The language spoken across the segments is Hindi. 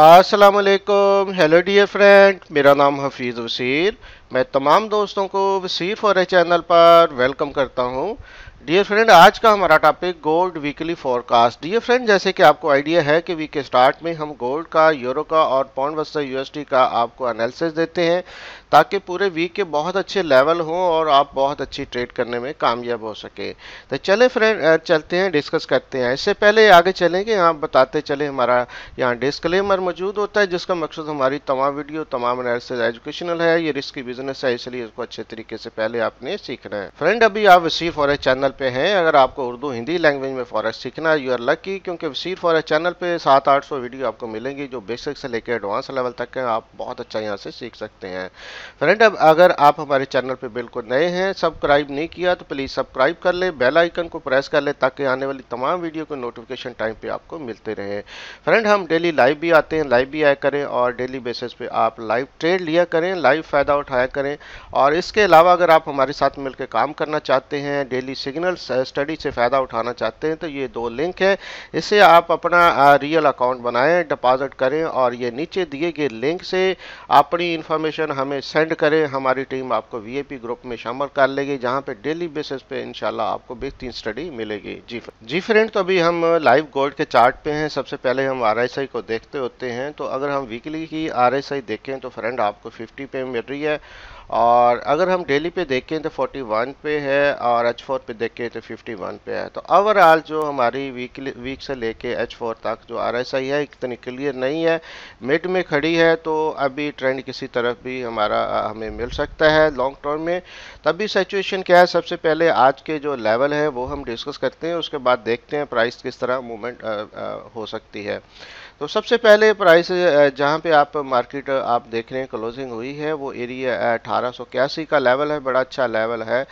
असलकुम हेलो डियर फ्रेंड मेरा नाम हफीज़ वसीर मैं तमाम दोस्तों को सी फॉर चैनल पर वेलकम करता हूं डियर फ्रेंड आज का हमारा topic gold weekly forecast dear friend जैसे कि आपको आइडिया है कि वीक के स्टार्ट में हम गोल्ड का यूरो का और पौन वस्तर यूएसडी का आपको एनालिसिस देते हैं ताकि पूरे वीक के बहुत अच्छे लेवल हों और आप बहुत अच्छी ट्रेड करने में कामयाब हो सके तो चले फ्रेंड चलते हैं डिस्कस करते हैं इससे पहले आगे चलें कि आप बताते चले हमारा यहाँ डिस्कलेमर मौजूद होता है जिसका मकसद हमारी तमाम वीडियो तमाम एनालिसिस एजुकेशनल है ये रिस्क की बिजनेस है इसलिए इसको अच्छे तरीके से पहले आपने सीखना है फ्रेंड अभी आप वसी फॉरेस्ट चैनल पे हैं अगर आपको उर्दू हिंदी लैंग्वेज में फॉरेस्ट सीखना है यू आर लकी क्योंकि सी फॉरेस्ट चैनल पे सात आठ सौ वीडियो आपको मिलेंगी जो बेसिक से लेकर एडवांस लेवल तक है आप बहुत अच्छा यहाँ से सीख सकते हैं फ्रेंड अब अगर आप हमारे चैनल पर बिल्कुल नए हैं सब्सक्राइब नहीं किया तो प्लीज़ सब्सक्राइब कर ले बेल आइकन को प्रेस कर ले ताकि आने वाली तमाम वीडियो को नोटिफिकेशन टाइम पर आपको मिलते रहे फ्रेंड हम डेली लाइव भी आते हैं लाइव भी आया करें और डेली बेसिस पे आप लाइव ट्रेड लिया करें लाइव फ़ायदा उठाया करें और इसके अलावा अगर आप हमारे साथ मिलकर काम करना चाहते हैं डेली सिग्नल स्टडी से फ़ायदा उठाना चाहते हैं तो ये दो लिंक है इसे आप अपना रियल अकाउंट बनाएं डिपॉजिट करें और ये नीचे दिए गए लिंक से अपनी इन्फॉर्मेशन हमें सेंड करें हमारी टीम आपको वी ग्रुप में शामिल कर लेगी जहाँ पर डेली बेसिस पे इन आपको बेहतरीन स्टडी मिलेगी जी जी फ्रेंड तो अभी हम लाइव गोल्ड के चार्ट पे हैं सबसे पहले हम आर को देखते होते हैं तो अगर हम वीकली की आर देखें तो फ्रेंड आपको फिफ्टी पे मिल रही है और अगर हम डेली पे देखें तो 41 पे है और एच फोर पे देखें तो 51 पे है तो ओवरऑल जो हमारी वीकली वीक से लेके एच फोर तक जो आर एस आई है इतनी क्लियर नहीं है मिड में खड़ी है तो अभी ट्रेंड किसी तरफ भी हमारा हमें मिल सकता है लॉन्ग टर्म में तभी सिचुएशन क्या है सबसे पहले आज के जो लेवल है वो हम डिस्कस करते हैं उसके बाद देखते हैं प्राइस किस तरह मूवमेंट हो सकती है तो सबसे पहले प्राइस जहाँ पे आप मार्केट आप देख रहे हैं क्लोजिंग हुई है वो एरिया अठारह का लेवल है बड़ा अच्छा लेवल है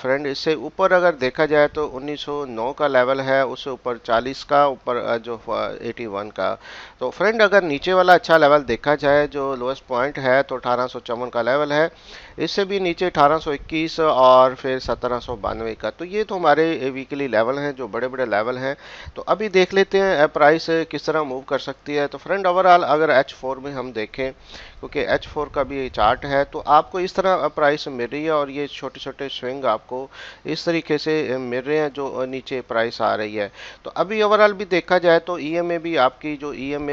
फ्रेंड इससे ऊपर अगर देखा जाए तो 1909 का लेवल है उससे ऊपर 40 का ऊपर जो 81 का तो फ्रेंड अगर नीचे वाला अच्छा लेवल देखा जाए जो लोएस्ट पॉइंट है तो अठारह का लेवल है इससे भी नीचे 1821 और फिर सत्रह का तो ये तो हमारे वीकली लेवल हैं जो बड़े बड़े लेवल हैं तो अभी देख लेते हैं प्राइस किस तरह मूव कर सकती है तो फ्रेंड ओवरऑल अगर एच में हम देखें क्योंकि एच का भी चार्ट है तो आपको इस तरह प्राइस मिल रही है और ये छोटे छोटे स्विंग आपको इस तरीके से मिल रहे हैं जो नीचे प्राइस आ रही है तो अभी ओवरऑल भी देखा जाए तो ई e भी आपकी जो ई e एम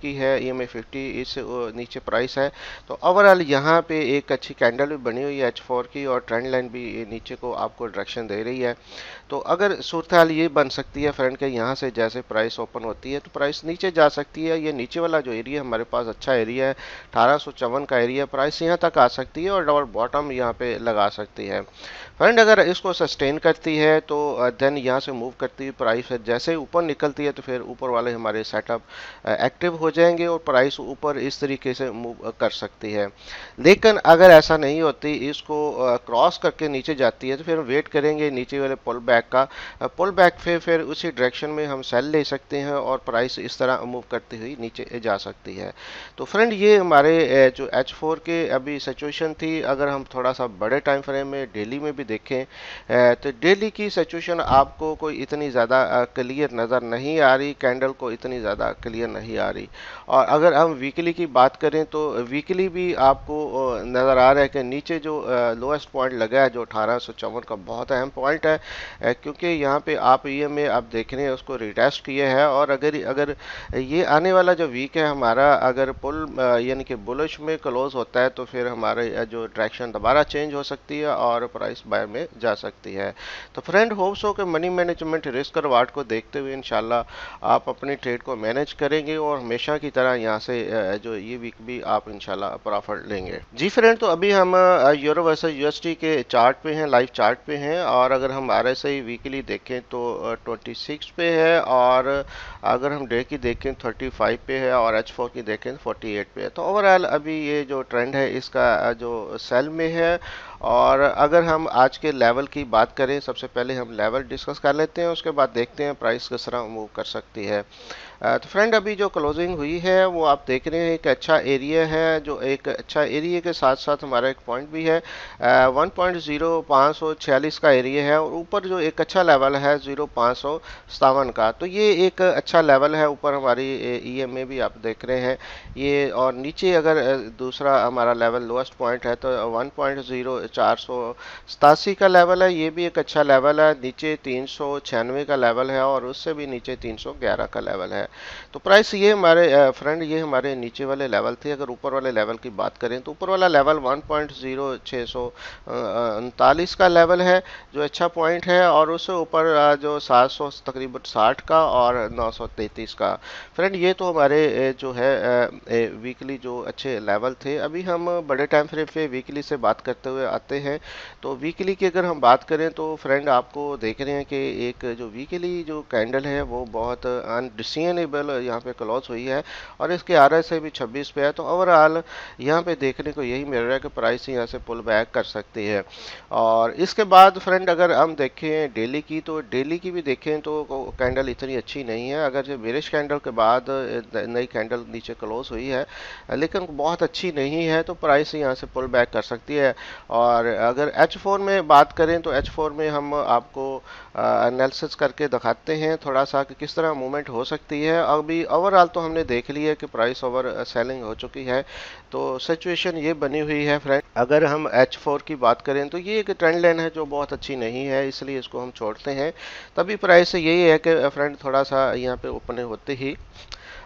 की है ई e एम इस नीचे प्राइस है तो ओवरऑल यहाँ पे एक अच्छी कैंडल भी बनी हुई है एच फोर की और ट्रेंड लाइन भी नीचे को आपको डायरेक्शन दे रही है तो अगर सूरत हाल ये बन सकती है फ्रेंड के यहाँ से जैसे प्राइस ओपन होती है तो प्राइस नीचे जा सकती है ये नीचे वाला जो एरिया हमारे पास अच्छा एरिया है अठारह का एरिया प्राइस यहाँ तक आ सकती है और डबल बॉटम यहाँ पर लगा सकती है फ्रेंड अगर इसको सस्टेन करती है तो देन यहाँ से मूव करती है प्राइस जैसे ऊपर निकलती है तो फिर ऊपर वाले हमारे सेटअप एक्टिव हो जाएंगे और प्राइस ऊपर इस तरीके से मूव कर सकती है लेकिन अगर ऐसा ऐसा नहीं होती इसको क्रॉस करके नीचे जाती है तो फिर हम वेट करेंगे नीचे वाले पुल बैक का पुल बैक पे फिर उसी डायरेक्शन में हम सेल ले सकते हैं और प्राइस इस तरह मूव करती हुई नीचे जा सकती है तो फ्रेंड ये हमारे जो एच फोर के अभी सिचुएशन थी अगर हम थोड़ा सा बड़े टाइम फ्रेम में डेली में भी देखें तो डेली की सिचुएशन आपको कोई इतनी ज़्यादा क्लियर नज़र नहीं आ रही कैंडल को इतनी ज़्यादा क्लियर नहीं आ रही और अगर हम वीकली की बात करें तो वीकली भी आपको नज़र आ रहा है रहे हैं कि नीचे जो लोएस्ट पॉइंट लगा है जो अठारह का बहुत अहम पॉइंट है क्योंकि यहाँ पे आप ई एम आप देख रहे हैं उसको रिटेस्ट किए हैं और अगर अगर ये आने वाला जो वीक है हमारा अगर पुल यानी कि बुलिश में क्लोज होता है तो फिर हमारे जो डायरेक्शन दोबारा चेंज हो सकती है और प्राइस बाय में जा सकती है तो फ्रेंड होप्स हो कि मनी मैनेजमेंट रिस्क रिवार्ड को देखते हुए इन आप अपनी ट्रेड को मैनेज करेंगे और हमेशा की तरह यहाँ से जो ये वीक भी आप इन प्रॉफिट लेंगे जी फ्रेंड तो अभी हम यूरो वर्सेस यूएसडी के चार्ट पे हैं लाइव चार्ट पे हैं और अगर हम आर एस आई वीकली देखें तो 26 पे है और अगर हम डे की देखें 35 पे है और एच फोर की देखें 48 तो पे है तो ओवरऑल अभी ये जो ट्रेंड है इसका जो सेल में है और अगर हम आज के लेवल की बात करें सबसे पहले हम लेवल डिस्कस कर लेते हैं उसके बाद देखते हैं प्राइस किस तरह मूव कर सकती है तो फ्रेंड अभी जो क्लोजिंग हुई है वो आप देख रहे हैं एक अच्छा एरिया है जो एक अच्छा एरिया के साथ साथ हमारा एक पॉइंट भी है वन पॉइंट ज़ीरो पाँच सौ छियालीस का एरिया है और ऊपर जो एक अच्छा लेवल है ज़ीरो पाँच सौ सतावन का तो ये एक अच्छा लेवल है ऊपर हमारी ई एम ए e भी आप देख रहे हैं ये और नीचे अगर दूसरा हमारा लेवल लोएस्ट पॉइंट है तो वन पॉइंट ज़ीरो चार सौ सतासी का लेवल है ये भी एक अच्छा लेवल है नीचे तीन सौ छियानवे का लेवल है और उससे भी नीचे तीन सौ ग्यारह का लेवल है तो प्राइस ये हमारे फ्रेंड ये हमारे नीचे वाले लेवल थे अगर ऊपर वाले लेवल की बात करें तो ऊपर वाला लेवल वन पॉइंट जीरो छः सौ उनतालीस का लेवल है जो अच्छा पॉइंट है और उससे ऊपर जो सात सौ तकरीबन साठ का और नौ सौ का फ्रेंड ये तो हमारे जो है वीकली जो अच्छे लेवल थे अभी हम बड़े टाइम फ्रेम पे वीकली से बात करते हुए आते हैं तो वीकली की अगर हम बात करें तो फ्रेंड आपको देख रहे हैं कि एक जो वीकली जो कैंडल है वो बहुत अनडिसनेबल यहाँ पे क्लोज हुई है और इसके आर एस भी छब्बीस पे है तो ओवरऑल यहाँ पे देखने को यही मिल रहा है कि प्राइस यहाँ से पुल बैक कर सकती है और इसके बाद फ्रेंड अगर हम देखें डेली की तो डेली की भी देखें तो कैंडल इतनी अच्छी नहीं है अगर जो बेरिश कैंडल के बाद नई कैंडल नीचे क्लोज हुई है लेकिन बहुत अच्छी नहीं है तो प्राइस यहाँ से पुल बैक कर सकती है और और अगर H4 में बात करें तो H4 में हम आपको एनालिसिस करके दिखाते हैं थोड़ा सा कि किस तरह मूवमेंट हो सकती है अभी ओवरऑल तो हमने देख ली है कि प्राइस ओवर सेलिंग हो चुकी है तो सिचुएशन ये बनी हुई है फ्रेंड अगर हम H4 की बात करें तो ये एक ट्रेंड लाइन है जो बहुत अच्छी नहीं है इसलिए इसको हम छोड़ते हैं तभी प्राइस यही है कि फ्रेंड थोड़ा सा यहाँ पर ओपन होते ही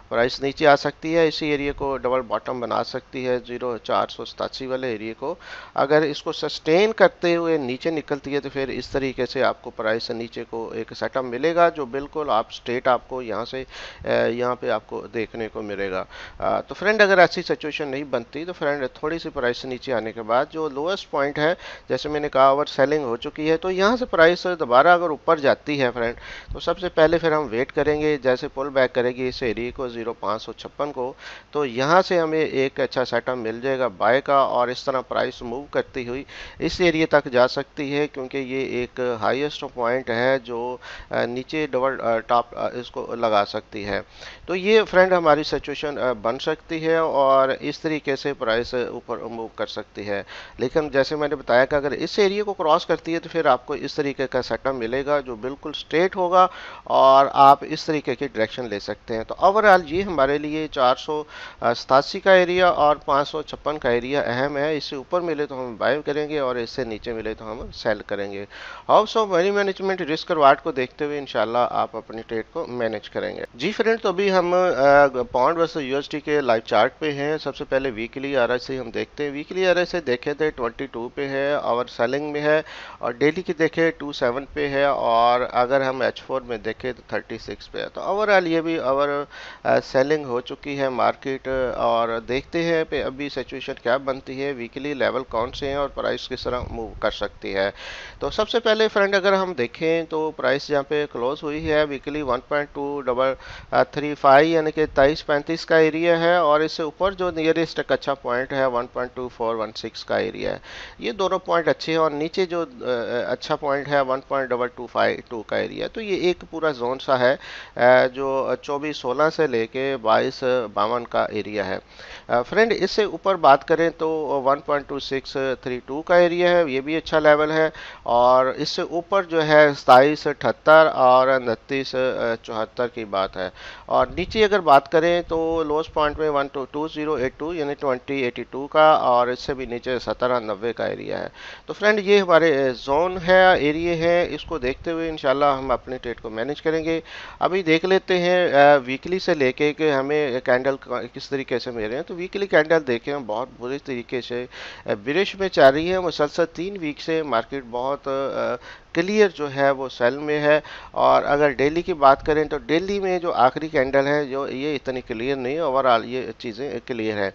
प्राइस नीचे आ सकती है इसी एरिया को डबल बॉटम बना सकती है जीरो चार सौ सतासी वाले एरिया को अगर इसको सस्टेन करते हुए नीचे निकलती है तो फिर इस तरीके से आपको प्राइस नीचे को एक सेटअप मिलेगा जो बिल्कुल आप स्टेट आपको यहाँ से यहाँ पे आपको देखने को मिलेगा तो फ्रेंड अगर ऐसी सिचुएशन नहीं बनती तो फ्रेंड थोड़ी सी प्राइस नीचे आने के बाद जो लोएस्ट पॉइंट है जैसे मैंने कहा ओवर सेलिंग हो चुकी है तो यहाँ से प्राइस दोबारा अगर ऊपर जाती है फ्रेंड तो सबसे पहले फिर हम वेट करेंगे जैसे पुल बैक करेगी इस एरिए को पाँच सौ छप्पन को तो यहाँ से हमें एक अच्छा सेटअप मिल जाएगा बाय का और इस तरह प्राइस मूव करती हुई इस एरिए तक जा सकती है क्योंकि ये एक हाईएस्ट पॉइंट है जो नीचे डबल टॉप इसको लगा सकती है तो ये फ्रेंड हमारी सिचुएशन बन सकती है और इस तरीके से प्राइस ऊपर मूव कर सकती है लेकिन जैसे मैंने बताया कि अगर इस एरिए को क्रॉस करती है तो फिर आपको इस तरीके का सेटअप मिलेगा जो बिल्कुल स्ट्रेट होगा और आप इस तरीके की डायरेक्शन ले सकते हैं तो ओवरऑल ये हमारे लिए चार का एरिया और पाँच का एरिया अहम है इससे ऊपर मिले तो हम बाय करेंगे और इससे नीचे मिले तो हम सेल करेंगे house of money management risk ward को देखते हुए इनशाला आप अपने ट्रेड को मैनेज करेंगे जी फ्रेंड तो अभी हम पाउंड वर्सेस यू के लाइव चार्ट पे हैं सबसे पहले वीकली आर हम देखते हैं वीकली आर एस देखे थे ट्वेंटी पे है और सेलिंग में है और डेली की देखे टू पे है और अगर हम एच में देखें तो थर्टी पे है तो ओवरऑल ये भी अवर सेलिंग हो चुकी है मार्केट और देखते हैं पे अभी सिचुएशन क्या बनती है वीकली लेवल कौन से हैं और प्राइस किस तरह मूव कर सकती है तो सबसे पहले फ्रेंड अगर हम देखें तो प्राइस यहाँ पे क्लोज हुई है weekly one point two double three five यानी कि तेईस पैंतीस का एरिया है और इससे ऊपर जो नियरेस्ट एक अच्छा पॉइंट है one point two four one six का एरिया है ये दोनों पॉइंट अच्छे हैं और नीचे जो अच्छा पॉइंट है one point double two five two का एरिया तो ये एक पूरा जोन सा है जो चौबीस सोलह से ले लेके बाईस बावन का एरिया है फ्रेंड इससे ऊपर बात करें तो 1.2632 का एरिया है ये भी अच्छा लेवल है और इससे ऊपर जो है सताईस अठहत्तर और उनतीस चौहत्तर की बात है और नीचे अगर बात करें तो लोअस्ट पॉइंट में one two zero eight two यानी ट्वेंटी एटी टू का और इससे भी नीचे सत्रह नब्बे का एरिया है तो फ्रेंड ये हमारे जोन है एरिए है इसको देखते हुए इन हम अपने ट्रेड को मैनेज करेंगे अभी देख लेते हैं वीकली से ले देखे कि हमें कैंडल किस तरीके से मिल रहे हैं तो वीकली कैंडल देखें हम बहुत बुरे तरीके से ब्रिश में चल रही है मुसलसल तीन वीक से मार्केट बहुत क्लियर जो है वो सेल में है और अगर डेली की बात करें तो डेली में जो आखिरी कैंडल है जो ये इतनी क्लियर नहीं है ओवरऑल ये चीज़ें क्लियर है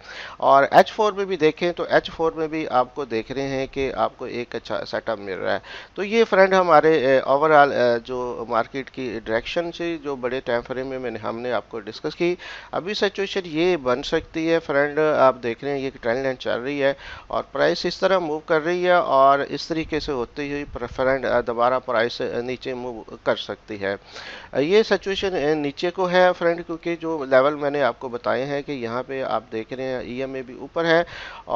और एच फोर में भी देखें तो एच फोर में भी आपको देख रहे हैं कि आपको एक अच्छा सेटअप मिल रहा है तो ये फ्रेंड हमारे ओवरऑल जो मार्केट की डायरेक्शन से जो बड़े टाइम फ्रेम में मैंने हमने आपको डिस्कस बिकॉज अभी सिचुएशन ये बन सकती है फ्रेंड आप देख रहे हैं ये ट्रेंड लाइन चल रही है और प्राइस इस तरह मूव कर रही है और इस तरीके से होती हुई फ्रेंड दोबारा प्राइस नीचे मूव कर सकती है ये सिचुएशन नीचे को है फ्रेंड क्योंकि जो लेवल मैंने आपको बताए हैं कि यहाँ पर आप देख रहे हैं ई भी ऊपर है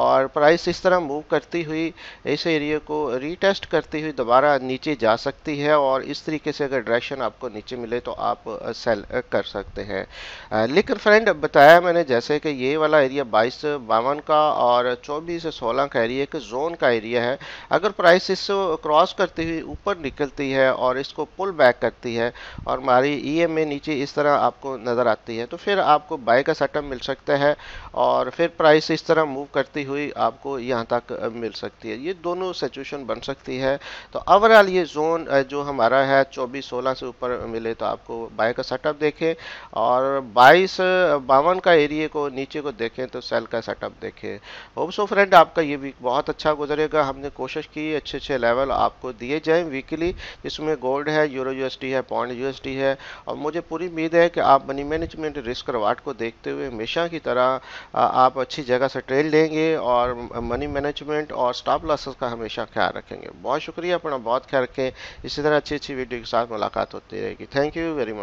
और प्राइस इस तरह मूव करती हुई इस एरिया को रीटेस्ट करती हुई दोबारा नीचे जा सकती है और इस तरीके से अगर डायरेक्शन आपको नीचे मिले तो आप सेल कर सकते हैं लेकिन फ्रेंड बताया मैंने जैसे कि ये वाला एरिया बाईस बावन का और चौबीस सोलह का एरिया एक जोन का एरिया है अगर प्राइस इससे क्रॉस करती हुई ऊपर निकलती है और इसको पुल बैक करती है और हमारी ई एम नीचे इस तरह आपको नज़र आती है तो फिर आपको बाई का सेटअप मिल सकता है और फिर प्राइस इस तरह मूव करती हुई आपको यहाँ तक मिल सकती है ये दोनों सिचुएशन बन सकती है तो ओवरऑल ये जोन जो हमारा है चौबीस सोलह से ऊपर मिले तो आपको बाय का सेटअप देखें और बाईस बावन का एरिए को नीचे को देखें तो सेल का सेटअप देखें होप सो फ्रेंड आपका ये वीक बहुत अच्छा गुजरेगा हमने कोशिश की अच्छे अच्छे लेवल आपको दिए जाएँ वीकली जिसमें गोल्ड है यूरो यूएसडी है पॉइंट यूएसडी है और मुझे पूरी उम्मीद है कि आप मनी मैनेजमेंट रिस्क रिवार्ड को देखते हुए हमेशा की तरह आप अच्छी जगह से ट्रेड लेंगे और मनी मैनेजमेंट और स्टॉप लॉसेस का हमेशा ख्याल रखेंगे बहुत शुक्रिया अपना बहुत ख्याल रखें इसी तरह अच्छी अच्छी वीडियो के साथ मुलाकात होती रहेगी थैंक यू वेरी मच